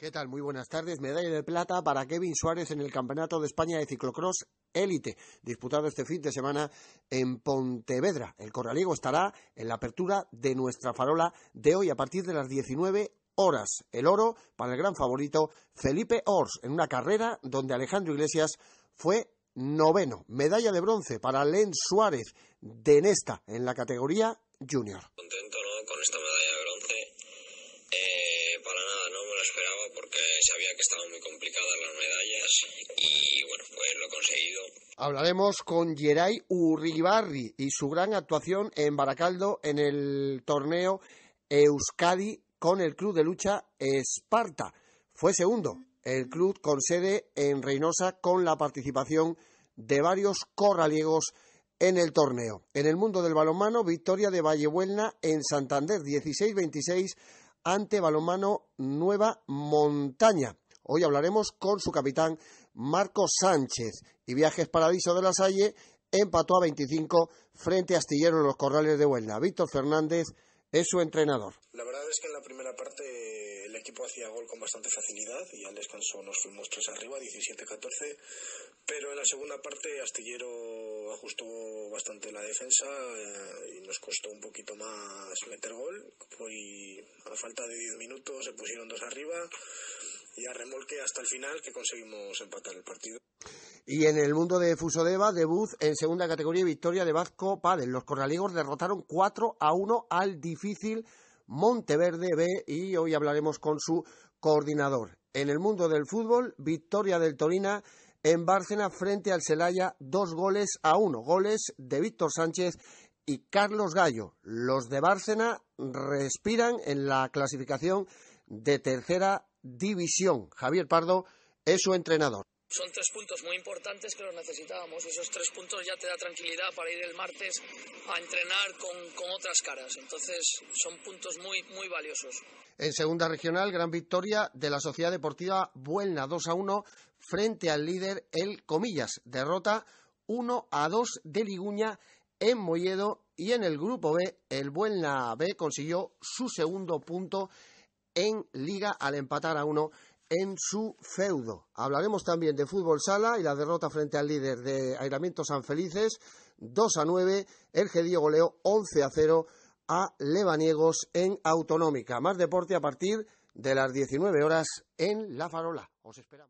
¿Qué tal? Muy buenas tardes. Medalla de plata para Kevin Suárez en el Campeonato de España de Ciclocross Élite, disputado este fin de semana en Pontevedra. El Corraliego estará en la apertura de nuestra farola de hoy a partir de las 19 horas. El oro para el gran favorito Felipe Ors en una carrera donde Alejandro Iglesias fue noveno. Medalla de bronce para Len Suárez de Nesta en la categoría Junior. porque sabía que estaban muy complicadas las medallas y bueno, pues lo he conseguido. Hablaremos con Geray Urribarri y su gran actuación en Baracaldo en el torneo Euskadi con el club de lucha Esparta. Fue segundo el club con sede en Reynosa con la participación de varios corraliegos en el torneo. En el mundo del balonmano, victoria de Vallebuelna en Santander 16-26 ante Balomano Nueva Montaña. Hoy hablaremos con su capitán Marco Sánchez y Viajes Paradiso de la Salle empató a 25 frente a Astillero en los Corrales de Huelna. Víctor Fernández es su entrenador. La verdad es que en la primera parte el equipo hacía gol con bastante facilidad y al descanso nos fuimos tres arriba, 17-14, pero en la segunda parte Astillero ajustó bastante la defensa eh, y nos costó un poquito más meter gol. Y a falta de 10 minutos se pusieron dos arriba y a remolque hasta el final que conseguimos empatar el partido. Y en el mundo de Fuso Fusodeva, debut en segunda categoría victoria de Vasco Padel. Los corraligos derrotaron 4 a 1 al difícil Monteverde B y hoy hablaremos con su coordinador. En el mundo del fútbol, victoria del Torina en Bárcena frente al Celaya, dos goles a uno, goles de Víctor Sánchez y Carlos Gallo. Los de Bárcena respiran en la clasificación de tercera división. Javier Pardo es su entrenador son tres puntos muy importantes que los necesitábamos. Esos tres puntos ya te da tranquilidad para ir el martes a entrenar con, otras caras. Entonces, son puntos muy, muy valiosos. En segunda regional, gran victoria de la Sociedad Deportiva Vuelna 2 a 1 frente al líder, el Comillas. Derrota 1 a 2 de Liguña en Molledo. Y en el grupo B, el Buelna B consiguió su segundo punto en Liga al empatar a 1 en su feudo. Hablaremos también de fútbol sala y la derrota frente al líder de Aireamiento San Felices, 2 a 9, el Diego goleó 11 a 0 a Levaniegos en Autonómica. Más deporte a partir de las 19 horas en La Farola. Os esperamos.